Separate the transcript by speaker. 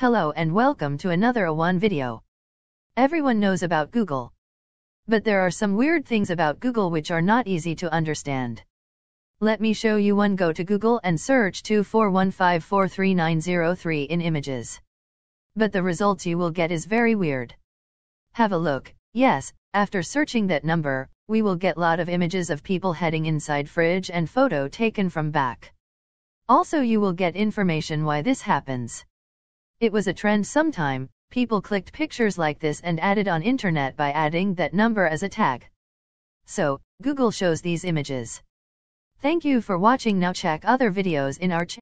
Speaker 1: Hello and welcome to another A1 video. Everyone knows about Google. But there are some weird things about Google which are not easy to understand. Let me show you one go to Google and search 241543903 in images. But the results you will get is very weird. Have a look, yes, after searching that number, we will get lot of images of people heading inside fridge and photo taken from back. Also you will get information why this happens. It was a trend sometime, people clicked pictures like this and added on internet by adding that number as a tag. So, Google shows these images. Thank you for watching now check other videos in our channel.